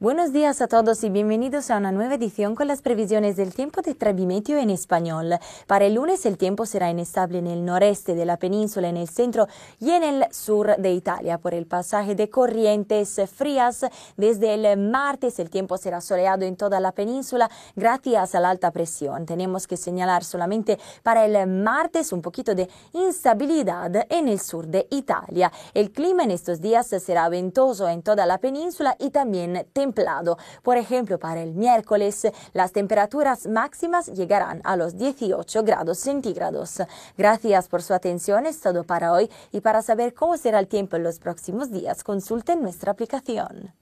Buenos días a todos y bienvenidos a una nueva edición con las previsiones del tiempo de Trabimetio en español. Para el lunes el tiempo será inestable en el noreste de la península, en el centro y en el sur de Italia por el pasaje de corrientes frías. Desde el martes el tiempo será soleado en toda la península gracias a la alta presión. Tenemos que señalar solamente para el martes un poquito de instabilidad en el sur de Italia. El clima en estos días será ventoso en toda la península y también temprano por ejemplo, para el miércoles las temperaturas máximas llegarán a los 18 grados centígrados. Gracias por su atención, es todo para hoy y para saber cómo será el tiempo en los próximos días consulten nuestra aplicación.